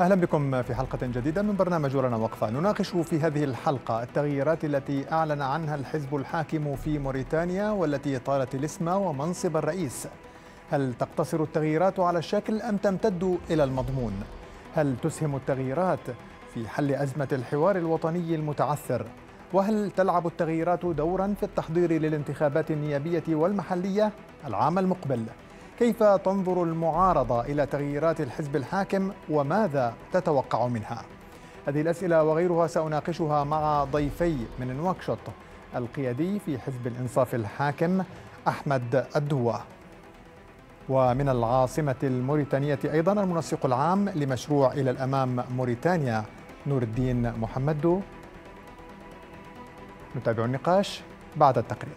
أهلا بكم في حلقة جديدة من برنامج ورنا وقفة نناقش في هذه الحلقة التغييرات التي أعلن عنها الحزب الحاكم في موريتانيا والتي طالت الاسم ومنصب الرئيس هل تقتصر التغييرات على الشكل أم تمتد إلى المضمون؟ هل تسهم التغييرات في حل أزمة الحوار الوطني المتعثر؟ وهل تلعب التغييرات دورا في التحضير للانتخابات النيابية والمحلية العام المقبل؟ كيف تنظر المعارضة إلى تغييرات الحزب الحاكم وماذا تتوقع منها؟ هذه الأسئلة وغيرها سأناقشها مع ضيفي من نواكشوط القيادي في حزب الإنصاف الحاكم أحمد الدوة ومن العاصمة الموريتانية أيضا المنسق العام لمشروع إلى الأمام موريتانيا نور الدين محمد نتابع النقاش بعد التقرير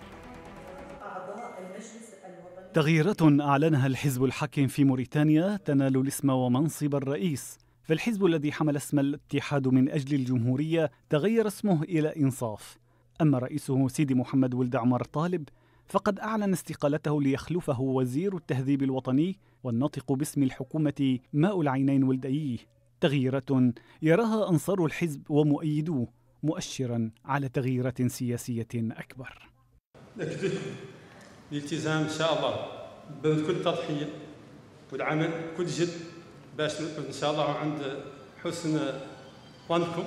تغييرات أعلنها الحزب الحاكم في موريتانيا تنال الاسم ومنصب الرئيس فالحزب الذي حمل اسم الاتحاد من أجل الجمهورية تغير اسمه إلى إنصاف أما رئيسه سيدي محمد ولد عمر طالب فقد أعلن استقالته ليخلفه وزير التهذيب الوطني والناطق باسم الحكومة ماء العينين ولديه تغييرات يراها أنصار الحزب ومؤيدوه مؤشرا على تغييرات سياسية أكبر الالتزام ان شاء الله بكل تضحيه والعمل كل جد باش ان شاء الله عند حسن ظنكم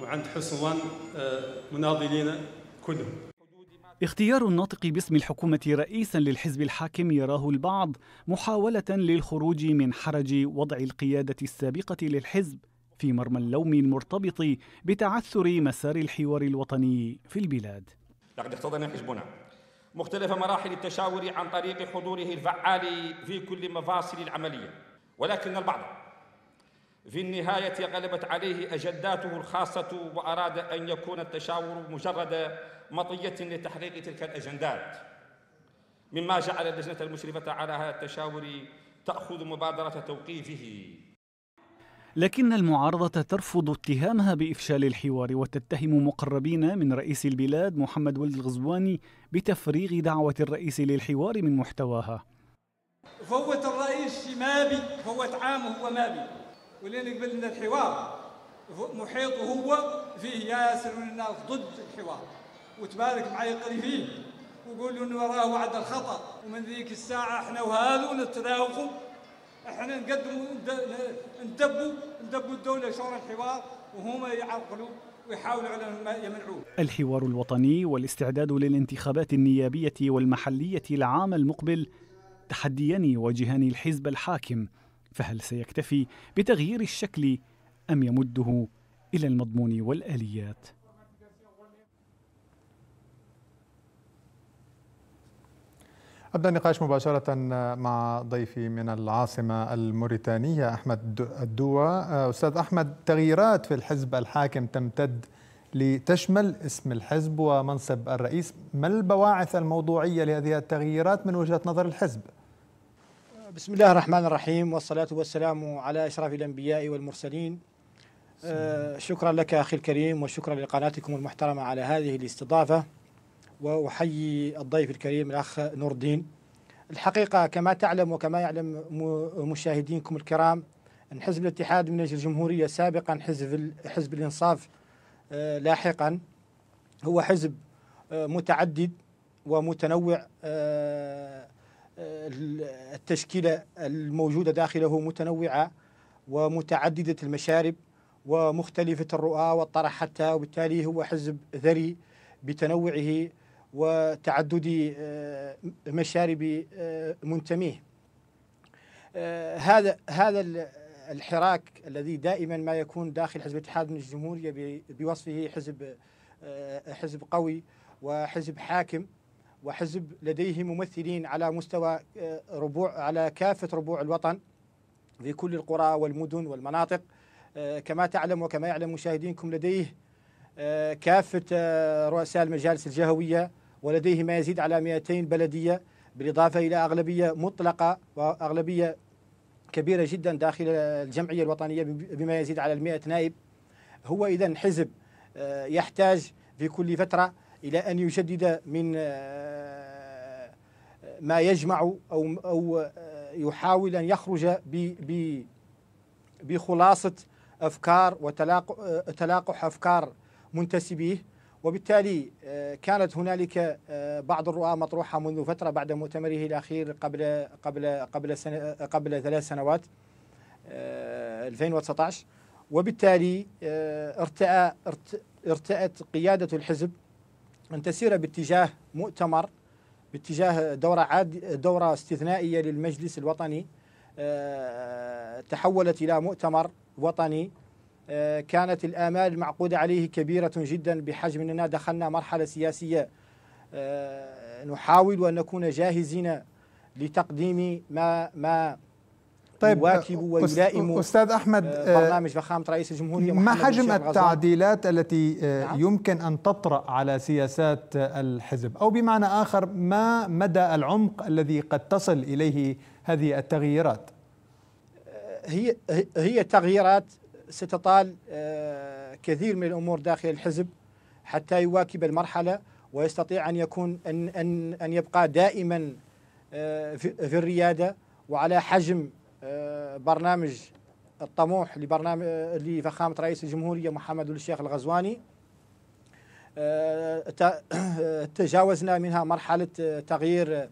وعند حسن ظن آه، مناضلينا كلهم اختيار الناطق باسم الحكومة رئيسا للحزب الحاكم يراه البعض محاولة للخروج من حرج وضع القيادة السابقة للحزب في مرمى اللوم المرتبط بتعثر مسار الحوار الوطني في البلاد لقد احتضن حزبنا مختلف مراحل التشاور عن طريق حضوره الفعال في كل مفاصل العملية ولكن البعض في النهاية غلبت عليه أجنداته الخاصة وأراد أن يكون التشاور مجرد مطية لتحقيق تلك الأجندات مما جعل اللجنة المشرفة على هذا التشاور تأخذ مبادرة توقيفه لكن المعارضة ترفض اتهامها بإفشال الحوار وتتهم مقربين من رئيس البلاد محمد ولد الغزواني بتفريغ دعوة الرئيس للحوار من محتواها فوت الرئيس مابي فوت عام هو مابي ولين قبلنا الحوار محيط هو فيه ياسر الناس ضد الحوار وتبارك معي فيه وقولوا انه راه وعد الخطا ومن ذيك الساعه احنا وهذو نتناوقوا احنا نقدموا ندبوا ندبوا الدوله شور الحوار وهم يعرقلوا ويحاولوا على ما يمنعوه الحوار الوطني والاستعداد للانتخابات النيابيه والمحليه العام المقبل تحديان يواجهان الحزب الحاكم فهل سيكتفي بتغيير الشكل ام يمده الى المضمون والاليات أبدأ النقاش مباشرة آه، مع ضيفي من العاصمة الموريتانية أحمد الدوا آه، أستاذ أحمد تغييرات في الحزب الحاكم تمتد لتشمل اسم الحزب ومنصب الرئيس ما البواعث الموضوعية لهذه التغييرات من وجهة نظر الحزب؟ آه، بسم الله الرحمن الرحيم والصلاة والسلام على أشرف الأنبياء والمرسلين سمين. شكرا لك أخي الكريم وشكرا لقناتكم المحترمة على هذه الاستضافة وأحيي الضيف الكريم الأخ نور الدين الحقيقة كما تعلم وكما يعلم مشاهدينكم الكرام أن حزب الاتحاد من أجل الجمهورية سابقا حزب حزب الإنصاف آه، لاحقا هو حزب آه، متعدد ومتنوع آه، التشكيلة الموجودة داخله متنوعة ومتعددة المشارب ومختلفة الرؤى والطرح حتى وبالتالي هو حزب ذري بتنوعه وتعدد آه، مشارب آه، منتميه آه، هذا هذا الحراك الذي دائما ما يكون داخل حزب الاتحاد من الجمهوريه بوصفه حزب حزب قوي وحزب حاكم وحزب لديه ممثلين على مستوى ربوع على كافه ربوع الوطن في كل القرى والمدن والمناطق كما تعلم وكما يعلم مشاهدينكم لديه آه، كافة آه، رؤساء المجالس الجهوية ولديه ما يزيد على 200 بلدية بالإضافة إلى أغلبية مطلقة وأغلبية كبيرة جدا داخل الجمعية الوطنية بما يزيد على 100 نائب هو إذا حزب آه، يحتاج في كل فترة إلى أن يجدد من ما يجمع أو أو يحاول أن يخرج بخلاصة أفكار وتلاقح أفكار منتسبيه وبالتالي آه، كانت هنالك آه، بعض الرؤى مطروحه منذ فتره بعد مؤتمره الاخير قبل قبل قبل سنة قبل ثلاث سنوات 2019 آه، وبالتالي ارتأى ارتأت قياده الحزب ان تسير باتجاه مؤتمر باتجاه دورة عاد دورة استثنائية للمجلس الوطني تحولت إلى مؤتمر وطني آه، كانت الآمال المعقودة عليه كبيرة جدا بحجم أننا دخلنا مرحلة سياسية آه، نحاول أن نكون جاهزين لتقديم ما ما طيب يواكب ويلائم أستاذ أحمد آه، برنامج فخامة رئيس الجمهورية ما حجم التعديلات التي نعم. يمكن أن تطرأ على سياسات الحزب أو بمعنى آخر ما مدى العمق الذي قد تصل إليه هذه التغييرات هي هي تغييرات ستطال آه، كثير من الأمور داخل الحزب حتى يواكب المرحلة ويستطيع أن يكون أن أن أن يبقى دائما آه، في الريادة وعلى حجم آه، برنامج الطموح لبرنامج لفخامة رئيس الجمهورية محمد الشيخ الغزواني تجاوزنا منها مرحلة تغيير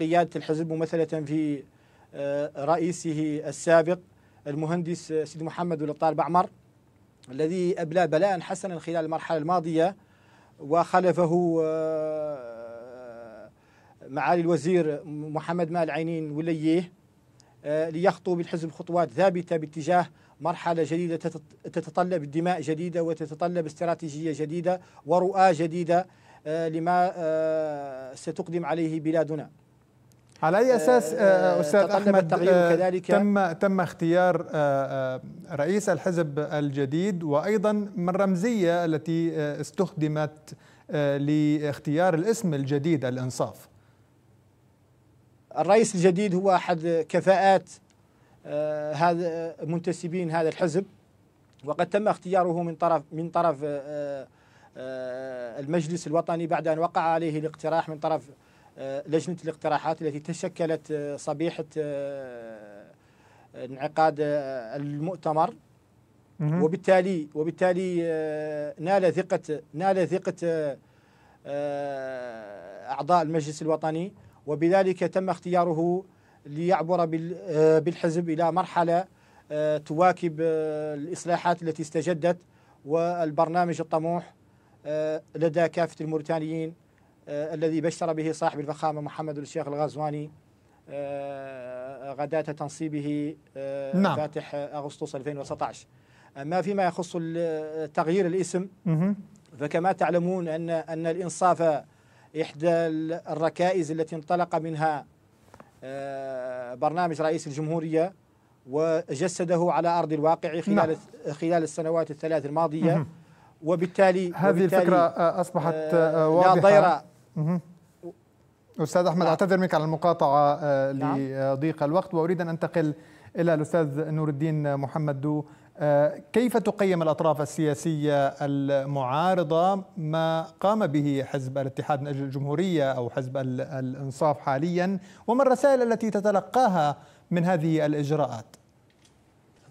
قيادة الحزب ممثلة في رئيسه السابق المهندس سيدي محمد ولد طالب عمر الذي أبلى بلاء حسنا خلال المرحلة الماضية وخلفه آه، معالي الوزير محمد مال عينين وليه آه، ليخطو بالحزب خطوات ثابتة باتجاه مرحلة جديدة تتطلب دماء جديدة وتتطلب استراتيجية جديدة ورؤى جديدة آه، لما ستقدم عليه بلادنا على اي اساس آه، آه، آه، استاذ احمد كذلك تم تم اختيار رئيس الحزب الجديد وايضا من الرمزيه التي استخدمت لاختيار الاسم الجديد الانصاف الرئيس الجديد هو احد كفاءات هذا منتسبين هذا الحزب وقد تم اختياره من طرف من طرف المجلس الوطني بعد ان وقع عليه الاقتراح من طرف آه، لجنة الاقتراحات التي تشكلت آه، صبيحة آه، انعقاد المؤتمر وبالتالي وبالتالي نال ثقة نال ثقة أعضاء المجلس الوطني وبذلك تم اختياره ليعبر بالحزب إلى مرحلة تواكب الإصلاحات التي استجدت والبرنامج الطموح لدى كافة الموريتانيين آه، الذي بشر به صاحب الفخامة محمد الشيخ الغزواني آه، غداة تنصيبه آه، نعم. فاتح أغسطس 2019 أما فيما يخص تغيير الاسم فكما تعلمون أن أن الإنصاف إحدى الركائز التي انطلق منها برنامج رئيس الجمهورية وجسده على أرض الواقع خلال نعم. خلال السنوات الثلاث الماضية وبالتالي هذه وبالتالي الفكرة أصبحت واضحة لا ضير استاذ احمد نعم. اعتذر منك على المقاطعه آه، نعم. لضيق الوقت واريد ان انتقل الى الاستاذ نور الدين محمد دو آه، كيف تقيم الاطراف السياسيه المعارضه ما قام به حزب الاتحاد من اجل الجمهوريه او حزب الانصاف حاليا وما الرسائل التي تتلقاها من هذه الاجراءات؟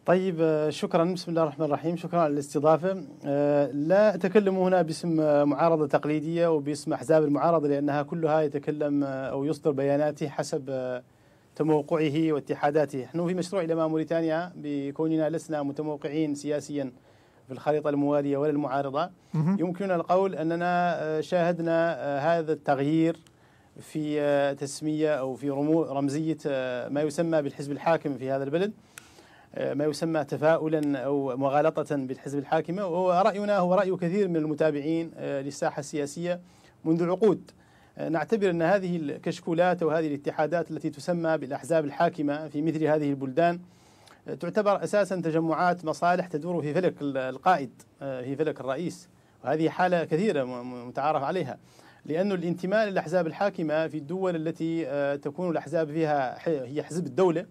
طيب آه، شكرا بسم الله الرحمن الرحيم شكرا على الاستضافة آه، لا أتكلم هنا باسم آه، معارضة تقليدية وباسم أحزاب المعارضة لأنها كلها يتكلم أو يصدر بياناته حسب تموقعه واتحاداته نحن في مشروع إلى موريتانيا بكوننا لسنا متموقعين سياسيا في الخريطة الموالية ولا المعارضة يمكننا القول أننا شاهدنا هذا التغيير في تسمية أو في رمزية ما يسمى بالحزب الحاكم في هذا البلد ما يسمى تفاؤلا أو مغالطة بالحزب الحاكمة ورأينا هو رأي كثير من المتابعين آه، للساحة السياسية منذ عقود آه، نعتبر أن هذه الكشكولات أو هذه الاتحادات التي تسمى بالأحزاب الحاكمة في مثل هذه البلدان آه، تعتبر أساسا تجمعات مصالح تدور في فلك القائد في فلك الرئيس وهذه حالة كثيرة متعارف عليها لأن الانتماء للأحزاب الحاكمة في الدول التي تكون الأحزاب فيها هي حزب الدولة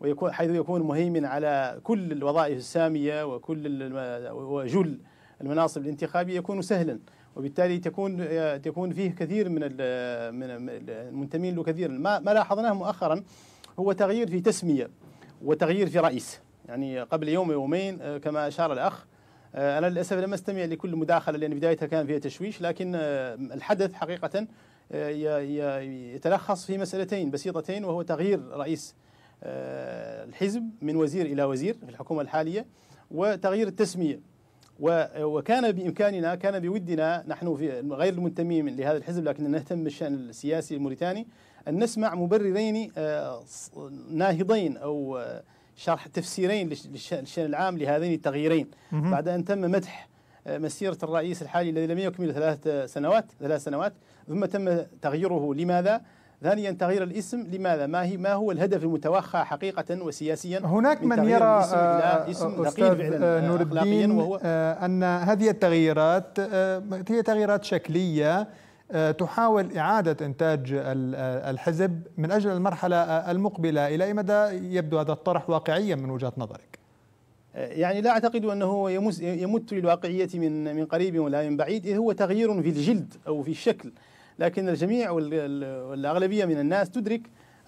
ويكون حيث يكون مهيمن على كل الوظائف السامية وكل وجل المناصب الانتخابية يكون سهلا وبالتالي تكون تكون فيه كثير من من المنتمين له كثير ما, ما لاحظناه مؤخرا هو تغيير في تسمية وتغيير في رئيس يعني قبل يوم يومين آه، كما أشار الأخ آه، أنا للأسف لم أستمع لكل مداخلة لأن بدايتها كان فيها تشويش لكن آه، الحدث حقيقة يتلخص في مسألتين بسيطتين وهو تغيير رئيس آه، الحزب من وزير إلى وزير في الحكومة الحالية وتغيير التسمية وكان بإمكاننا كان بودنا نحن في غير المنتمين لهذا الحزب لكن نهتم بالشأن السياسي الموريتاني أن نسمع مبررين آه، ناهضين أو آه، شرح تفسيرين للشأن العام لهذين التغييرين بعد أن تم مدح مسيرة الرئيس الحالي الذي لم يكمل ثلاث سنوات ثلاث سنوات ثم تم تغييره لماذا؟ ثانيا تغيير الاسم لماذا ما هي ما هو الهدف المتوخى حقيقه وسياسيا هناك من, من يرى الاسم آه، اسم دقيق آه، آه، نور الدين ان هذه التغييرات هي تغييرات شكليه تحاول إعادة إنتاج الحزب من أجل المرحلة المقبلة إلى أي مدى يبدو هذا الطرح واقعيا من وجهة نظرك؟ يعني لا أعتقد أنه يمت للواقعية من من قريب ولا من بعيد هو تغيير في الجلد أو في الشكل لكن الجميع والأغلبية من الناس تدرك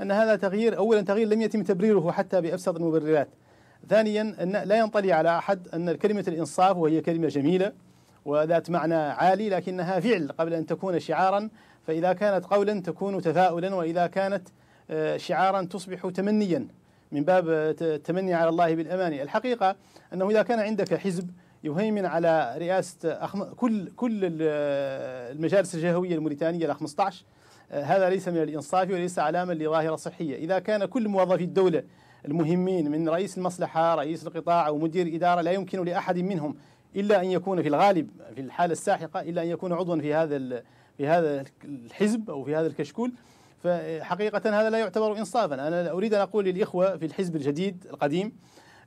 أن هذا تغيير أولا تغيير لم يتم تبريره حتى بأبسط المبررات ثانيا أن لا ينطلي على أحد أن كلمة الإنصاف وهي كلمة جميلة وذات معنى عالي لكنها فعل قبل أن تكون شعارا فإذا كانت قولا تكون تفاؤلا وإذا كانت آه، شعارا تصبح تمنيا من باب التمني على الله بالأمان الحقيقة أنه إذا كان عندك حزب يهيمن على رئاسة كل كل المجالس الجهوية الموريتانية ال 15 آه، هذا ليس من الإنصاف وليس علامة لظاهرة صحية إذا كان كل موظفي الدولة المهمين من رئيس المصلحة رئيس القطاع أو مدير إدارة لا يمكن لأحد منهم إلا أن يكون في الغالب في الحالة الساحقة إلا أن يكون عضوا في هذا في هذا الحزب أو في هذا الكشكول فحقيقة هذا لا يعتبر إنصافا أنا أريد أن أقول للإخوة في الحزب الجديد القديم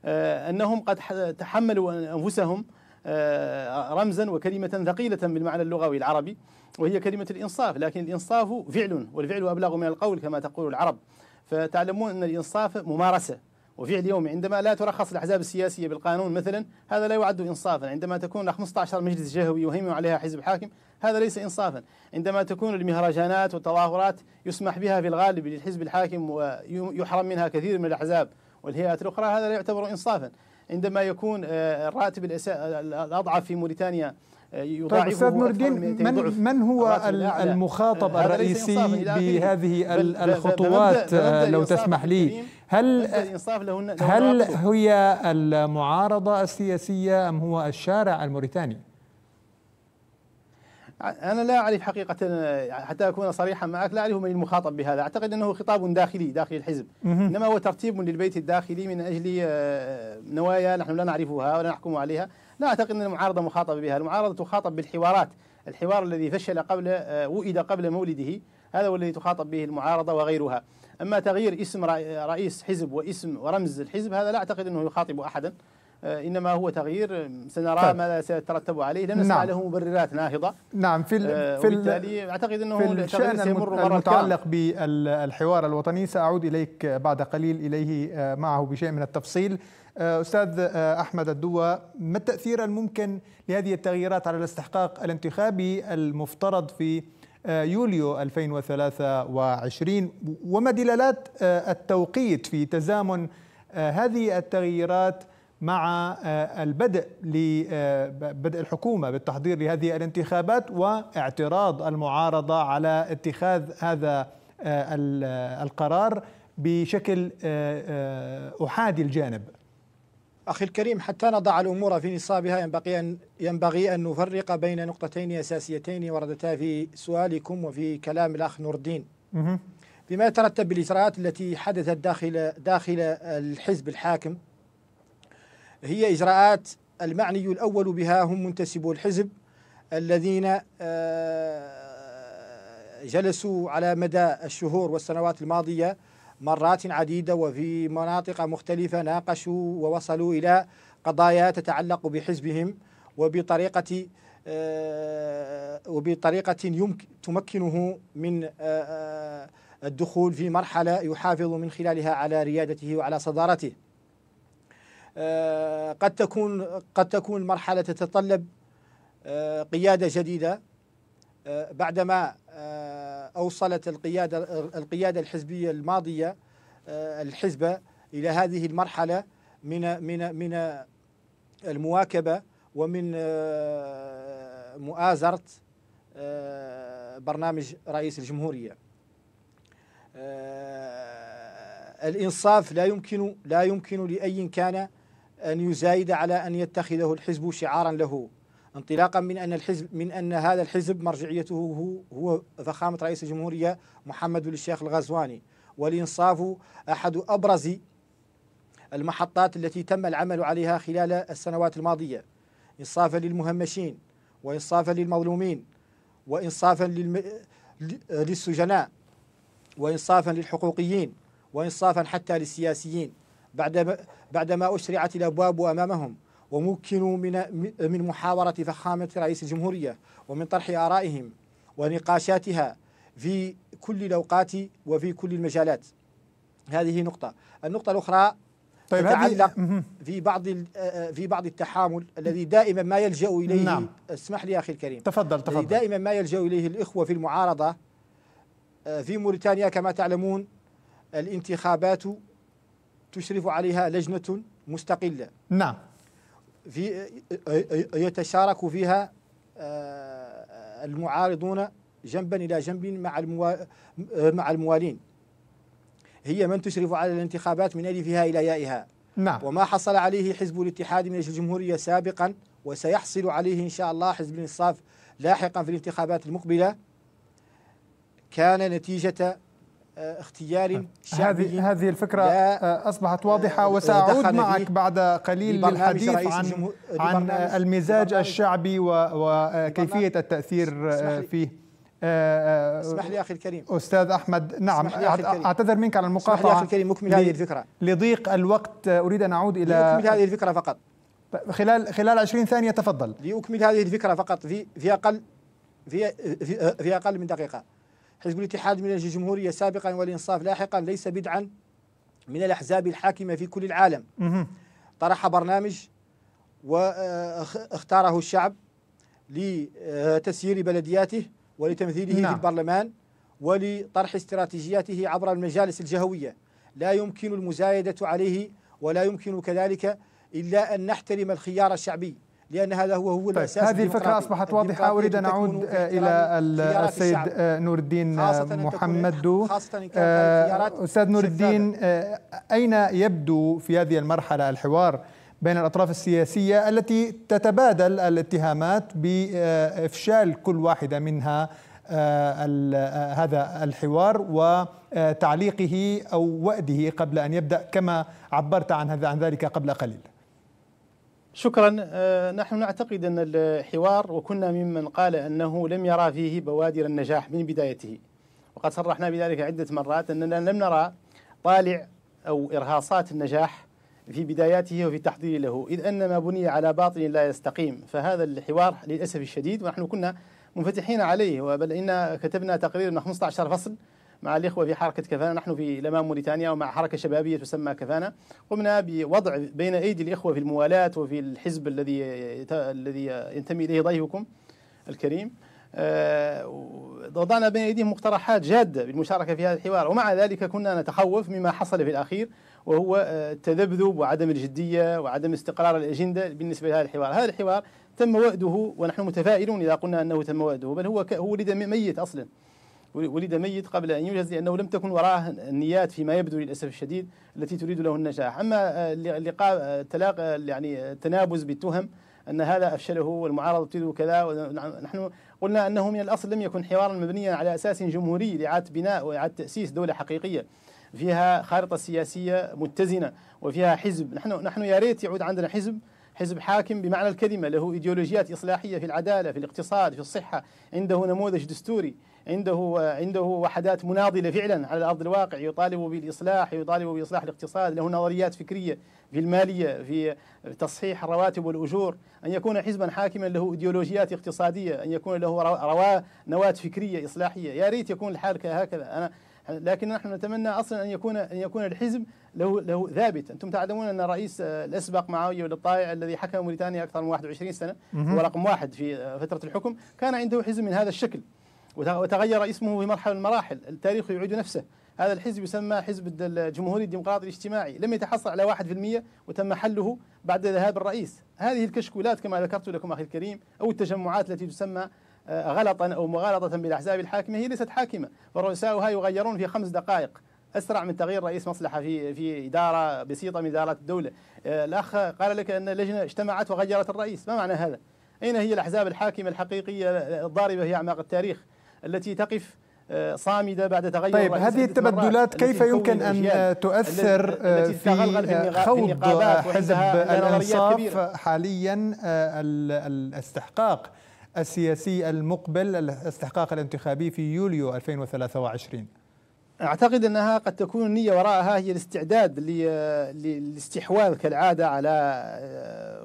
آه، أنهم قد تحملوا أنفسهم آه، رمزا وكلمة ثقيلة بالمعنى اللغوي العربي وهي كلمة الإنصاف لكن الإنصاف فعل والفعل أبلغ من القول كما تقول العرب فتعلمون أن الإنصاف ممارسة وفعل يومي عندما لا ترخص الأحزاب السياسية بالقانون مثلا هذا لا يعد إنصافا عندما تكون 15 مجلس جهوي يهيمن عليها حزب حاكم هذا ليس إنصافا عندما تكون المهرجانات والتظاهرات يسمح بها في الغالب للحزب الحاكم ويحرم منها كثير من الأحزاب والهيئات الأخرى هذا لا يعتبر إنصافا عندما يكون آه، الراتب الأضعف في موريتانيا آه، طيب، يضاعفه طيب استاذ نور الدين من, من هو المخاطب آه، الرئيسي بهذه الخطوات لو تسمح لي هل هل هي المعارضه السياسيه ام هو الشارع الموريتاني؟ انا لا اعرف حقيقه حتى اكون صريحا معك لا اعرف من المخاطب بهذا اعتقد انه خطاب داخلي داخل الحزب انما هو ترتيب للبيت الداخلي من اجل آه، نوايا نحن لا نعرفها ولا نحكم عليها لا اعتقد ان المعارضه مخاطبه بها المعارضه تخاطب بالحوارات الحوار الذي فشل قبل آه، وئد قبل مولده هذا هو الذي تخاطب به المعارضه وغيرها اما تغيير اسم رئيس حزب واسم ورمز الحزب هذا لا اعتقد انه يخاطب احدا آه، انما هو تغيير سنرى طيب. ماذا سيترتب عليه لم نسمع نعم. له مبررات ناهضه نعم في ال آه، في وبالتالي اعتقد انه في الشان المتعلق بالحوار الوطني ساعود اليك بعد قليل اليه آه، معه بشيء من التفصيل استاذ احمد الدوا ما التاثير الممكن لهذه التغييرات على الاستحقاق الانتخابي المفترض في يوليو 2023 وما دلالات التوقيت في تزامن هذه التغييرات مع آه، البدء لبدء آه، الحكومة بالتحضير لهذه الانتخابات واعتراض المعارضة على اتخاذ هذا آه، القرار بشكل أحادي الجانب أخي الكريم حتى نضع الأمور في نصابها ينبغي أن, ينبغي أن نفرق بين نقطتين أساسيتين وردتا في سؤالكم وفي كلام الأخ نور الدين فيما يترتب بالإجراءات التي حدثت داخل, داخل الحزب الحاكم هي إجراءات المعني الأول بها هم منتسبو الحزب الذين آه، جلسوا على مدى الشهور والسنوات الماضية مرات عديدة وفي مناطق مختلفة ناقشوا ووصلوا إلى قضايا تتعلق بحزبهم وبطريقة آه، وبطريقة يمكن تمكنه من آه، الدخول في مرحلة يحافظ من خلالها على ريادته وعلى صدارته آه، قد تكون قد تكون مرحلة تتطلب آه، قيادة جديدة آه، بعدما أوصلت القيادة القيادة الحزبية الماضية الحزبة إلى هذه المرحلة من من من المواكبة ومن مؤازرة برنامج رئيس الجمهورية الإنصاف لا يمكن لا يمكن لأي كان أن يزايد على أن يتخذه الحزب شعارا له انطلاقا من أن الحزب من أن هذا الحزب مرجعيته هو, هو فخامة رئيس الجمهورية محمد بن الشيخ الغزواني والإنصاف أحد أبرز المحطات التي تم العمل عليها خلال السنوات الماضية إنصافا للمهمشين وإنصافا للمظلومين وإنصافا للم... للسجناء وإنصافا للحقوقيين وإنصافا حتى للسياسيين بعد بعدما أسرعت الأبواب أمامهم ومكنوا من من محاورة فخامة رئيس الجمهورية ومن طرح آرائهم ونقاشاتها في كل الأوقات وفي كل المجالات هذه نقطة النقطة الأخرى طيب تتعلق في بعض آه، في بعض التحامل الذي دائما ما يلجا اليه نعم. اسمح لي اخي الكريم تفضل تفضل دائما ما يلجا اليه الاخوه في المعارضه آه، في موريتانيا كما تعلمون الانتخابات تشرف عليها لجنة مستقلة نعم في يتشارك فيها آه، المعارضون جنبا إلى جنب مع مع الموالين هي من تشرف على الانتخابات من ألفها إلى يائها نعم وما حصل عليه حزب الاتحاد من الجمهورية سابقا وسيحصل عليه إن شاء الله حزب الإنصاف لاحقا في الانتخابات المقبلة كان نتيجة اختيار شعبي هذه هذه الفكره آه، اصبحت واضحه آه، وساعود معك بعد قليل للحديث عن عن المزاج الشعبي وكيفيه التاثير آه، فيه اسمح لي اخي الكريم استاذ احمد نعم اعتذر منك على المقاطعه اسمح لي اخي الكريم مكمل هذه الفكره لضيق الوقت اريد ان اعود الى لأكمل هذه الفكره فقط خلال خلال 20 ثانيه تفضل لأكمل هذه الفكره فقط في في اقل في, في اقل من دقيقه حزب الاتحاد من الجمهورية سابقا والإنصاف لاحقا ليس بدعا من الأحزاب الحاكمة في كل العالم طرح برنامج واختاره الشعب لتسيير بلدياته ولتمثيله نعم. في البرلمان ولطرح استراتيجياته عبر المجالس الجهوية لا يمكن المزايدة عليه ولا يمكن كذلك إلا أن نحترم الخيار الشعبي لأن هذا هو هو طيب، الأساس طيب هذه الفكرة أصبحت واضحة أريد أن أعود إلى السيد نور الدين آه، محمد دو آه، أستاذ نور الدين آه، أين يبدو في هذه المرحلة الحوار بين الأطراف السياسية التي تتبادل الاتهامات بإفشال كل واحدة منها هذا الحوار وتعليقه أو وأده قبل أن يبدأ كما عبرت عن ذلك قبل قليل شكرا آه، نحن نعتقد أن الحوار وكنا ممن قال أنه لم يرى فيه بوادر النجاح من بدايته وقد صرحنا بذلك عدة مرات أننا لم نرى طالع أو إرهاصات النجاح في بداياته وفي تحضير له إذ أن ما بني على باطل لا يستقيم فهذا الحوار للأسف الشديد ونحن كنا منفتحين عليه بل إن كتبنا تقرير من 15 فصل مع الإخوة في حركة كفانا نحن في الأمام موريتانيا ومع حركة شبابية تسمى كفانا قمنا بوضع بين أيدي الإخوة في الموالاة وفي الحزب الذي الذي ينتمي إليه ضيفكم الكريم آه، وضعنا بين أيديهم مقترحات جادة بالمشاركة في هذا الحوار ومع ذلك كنا نتخوف مما حصل في الأخير وهو آه، التذبذب وعدم الجدية وعدم استقرار الأجندة بالنسبة لهذا الحوار هذا الحوار تم وأده ونحن متفائلون إذا قلنا أنه تم وأده بل هو ولد ميت أصلا ولد ميت قبل أن يوجد لأنه لم تكن وراءه النيات فيما يبدو للأسف الشديد التي تريد له النجاح أما اللقاء آه، آه، تلاق آه، يعني تنابز بالتهم أن هذا أفشله والمعارضة تريد كذا نحن قلنا أنه من الأصل لم يكن حوارا مبنيا على أساس جمهوري لإعادة بناء وإعادة تأسيس دولة حقيقية فيها خارطة سياسية متزنة وفيها حزب نحن نحن يا ريت يعود عندنا حزب حزب حاكم بمعنى الكلمة له إيديولوجيات إصلاحية في العدالة في الاقتصاد في الصحة عنده نموذج دستوري عنده عنده وحدات مناضله فعلا على الارض الواقع يطالب بالاصلاح يطالب باصلاح الاقتصاد له نظريات فكريه في الماليه في تصحيح الرواتب والاجور ان يكون حزبا حاكما له ايديولوجيات اقتصاديه ان يكون له روا نواه فكريه اصلاحيه يا ريت يكون الحال هكذا انا لكن نحن نتمنى اصلا ان يكون ان يكون الحزب له له ثابت، انتم تعلمون ان الرئيس الاسبق معاويه بن الطائع الذي حكم موريتانيا اكثر من 21 سنه هو رقم واحد في فتره الحكم، كان عنده حزب من هذا الشكل، وتغير اسمه في مرحلة من المراحل التاريخ يعيد نفسه هذا الحزب يسمى حزب الجمهوري الديمقراطي الاجتماعي لم يتحصل على 1% وتم حله بعد ذهاب الرئيس هذه الكشكولات كما ذكرت لكم أخي الكريم أو التجمعات التي تسمى آه، غلطا أو مغالطة بالأحزاب الحاكمة هي ليست حاكمة فرؤساؤها يغيرون في خمس دقائق اسرع من تغيير رئيس مصلحه في في اداره بسيطه من ادارات الدوله. آه، الاخ قال لك ان اللجنه اجتمعت وغيرت الرئيس، ما معنى هذا؟ اين هي الاحزاب الحاكمه الحقيقيه الضاربه في اعماق التاريخ؟ التي تقف آه، صامدة بعد تغير طيب هذه التبدلات كيف يمكن أن تؤثر آه، في خوض حزب الإنصاف حاليا آه، الاستحقاق السياسي المقبل الاستحقاق الانتخابي في يوليو 2023 اعتقد انها قد تكون النيه وراءها هي الاستعداد للاستحواذ كالعاده على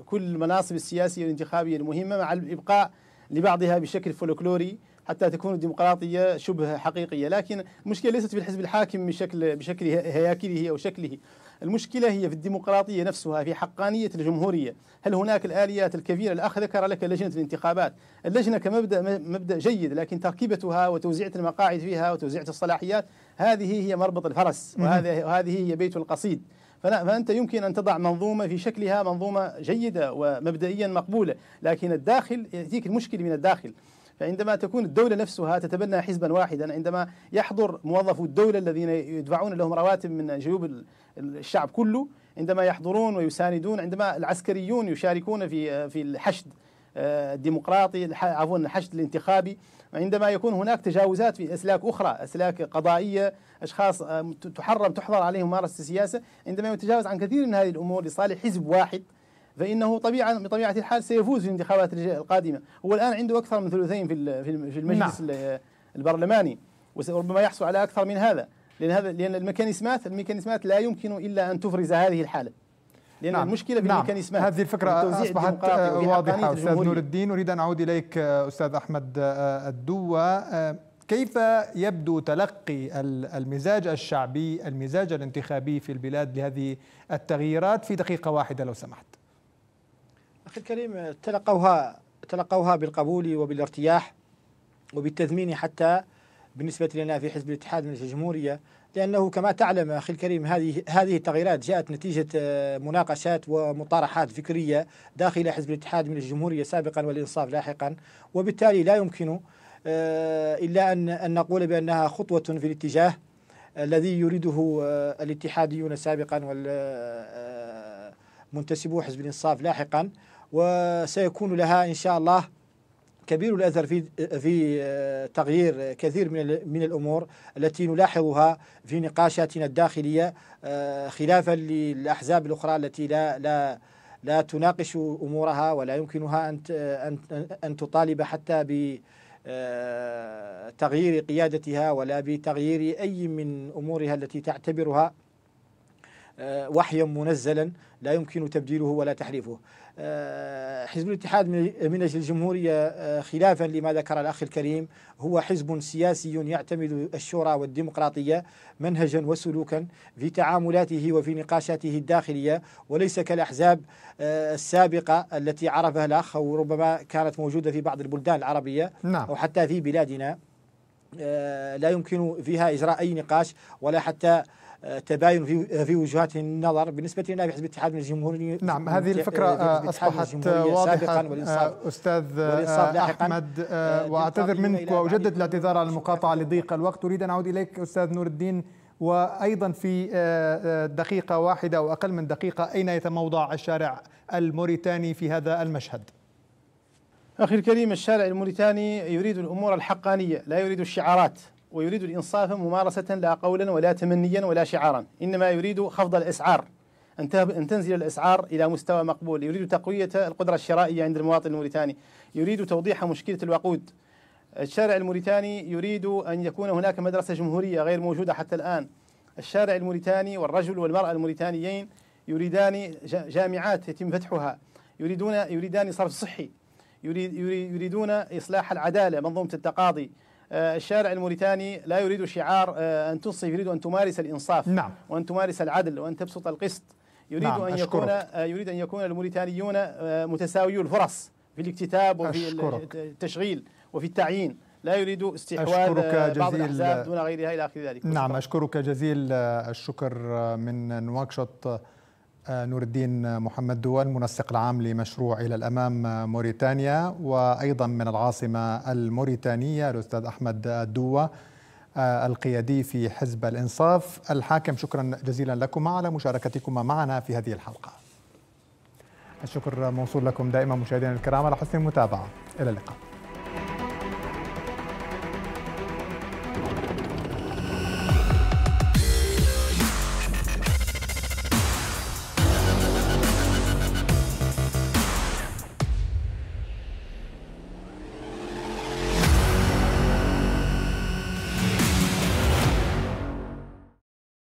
كل المناصب السياسيه والانتخابيه المهمه مع الابقاء لبعضها بشكل فولكلوري حتى تكون الديمقراطية شبه حقيقية لكن المشكلة ليست في الحزب الحاكم بشكل بشكل هياكله أو شكله المشكلة هي في الديمقراطية نفسها في حقانية الجمهورية هل هناك الآليات الكبيرة الأخ ذكر لك لجنة الانتخابات اللجنة كمبدأ مبدأ جيد لكن تركيبتها وتوزيعة المقاعد فيها وتوزيعة الصلاحيات هذه هي مربط الفرس وهذه وهذه هي بيت القصيد فأنت يمكن أن تضع منظومة في شكلها منظومة جيدة ومبدئيا مقبولة لكن الداخل يأتيك المشكل من الداخل فعندما تكون الدولة نفسها تتبنى حزبا واحدا عندما يحضر موظفو الدولة الذين يدفعون لهم رواتب من جيوب الشعب كله عندما يحضرون ويساندون عندما العسكريون يشاركون في في الحشد آه، الديمقراطي عفوا الحشد الانتخابي عندما يكون هناك تجاوزات في اسلاك اخرى اسلاك قضائيه اشخاص آه، تحرم تحظر عليهم ممارسه السياسه عندما يتجاوز عن كثير من هذه الامور لصالح حزب واحد فإنه طبيعة بطبيعة الحال سيفوز في الانتخابات القادمة هو الآن عنده أكثر من ثلثين في في المجلس نعم. البرلماني وربما يحصل على أكثر من هذا لأن هذا لأن الميكانيزمات الميكانيزمات لا يمكن إلا أن تفرز هذه الحالة لأن نعم. المشكلة في نعم. الميكانيزمات هذه الفكرة أصبحت واضحة أستاذ نور الدين أريد أن أعود إليك أستاذ أحمد آه، الدوة آه، كيف يبدو تلقي المزاج الشعبي المزاج الانتخابي في البلاد لهذه التغييرات في دقيقة واحدة لو سمحت أخي الكريم تلقوها تلقوها بالقبول وبالارتياح وبالتذمين حتى بالنسبة لنا في حزب الاتحاد من الجمهورية لأنه كما تعلم أخي الكريم هذه هذه التغييرات جاءت نتيجة آه، مناقشات ومطارحات فكرية داخل حزب الاتحاد من الجمهورية سابقا والإنصاف لاحقا وبالتالي لا يمكن آه، إلا أن أن نقول بأنها خطوة في الاتجاه الذي يريده آه، الاتحاديون سابقا وال منتسبو حزب الانصاف لاحقا وسيكون لها إن شاء الله كبير الأثر في في آه، تغيير كثير من من الأمور التي نلاحظها في نقاشاتنا الداخلية آه، خلافا للأحزاب الأخرى التي لا لا لا تناقش أمورها ولا يمكنها أن أن تطالب حتى ب آه، تغيير قيادتها ولا بتغيير أي من أمورها التي تعتبرها آه، وحيا منزلا لا يمكن تبديله ولا تحريفه آه، حزب الاتحاد من أجل الجمهورية آه، خلافا لما ذكر الأخ الكريم هو حزب سياسي يعتمد الشورى والديمقراطية منهجا وسلوكا في تعاملاته وفي نقاشاته الداخلية وليس كالأحزاب السابقة التي عرفها الأخ وربما كانت موجودة في بعض البلدان العربية نعم. أو حتى في بلادنا لا يمكن فيها إجراء أي نقاش ولا حتى تباين في, في وجهات النظر بالنسبة لنا في حزب الاتحاد من الجمهوري نعم هذه الفكرة أصبحت واضحة أستاذ أحمد آه، وأعتذر منك وأجدد الاعتذار على المقاطعة لضيق الوقت أريد أن أعود إليك أستاذ نور الدين وأيضا في آه، آه، دقيقة واحدة أو أقل من دقيقة أين يتموضع الشارع الموريتاني في هذا المشهد؟ أخي الكريم الشارع الموريتاني يريد الأمور الحقانية لا يريد الشعارات ويريد الإنصاف ممارسة لا قولا ولا تمنيا ولا شعارا إنما يريد خفض الأسعار أن تنزل الأسعار إلى مستوى مقبول يريد تقوية القدرة الشرائية عند المواطن الموريتاني يريد توضيح مشكلة الوقود الشارع الموريتاني يريد أن يكون هناك مدرسة جمهورية غير موجودة حتى الآن الشارع الموريتاني والرجل والمرأة الموريتانيين يريدان جامعات يتم فتحها يريدون يريدان صرف صحي يريد يريدون إصلاح العدالة منظومة التقاضي آه، الشارع الموريتاني لا يريد شعار آه، أن تنصف يريد أن تمارس الإنصاف نعم. وأن تمارس العدل وأن تبسط القسط يريد نعم. أن يكون آه، يريد أن يكون الموريتانيون متساويو الفرص في الاكتتاب وفي أشكرك. التشغيل وفي التعيين لا يريد استحواذ بعض الأحزاب دون غيرها إلى آخر ذلك نعم أشكرك جزيل الشكر من نواكشوط نور الدين محمد دول منسق العام لمشروع إلى الأمام موريتانيا وأيضا من العاصمة الموريتانية الأستاذ أحمد دوة آه، القيادي في حزب الإنصاف الحاكم شكرا جزيلا لكما على مشاركتكما معنا في هذه الحلقة الشكر موصول لكم دائما مشاهدينا الكرام على حسن المتابعة إلى اللقاء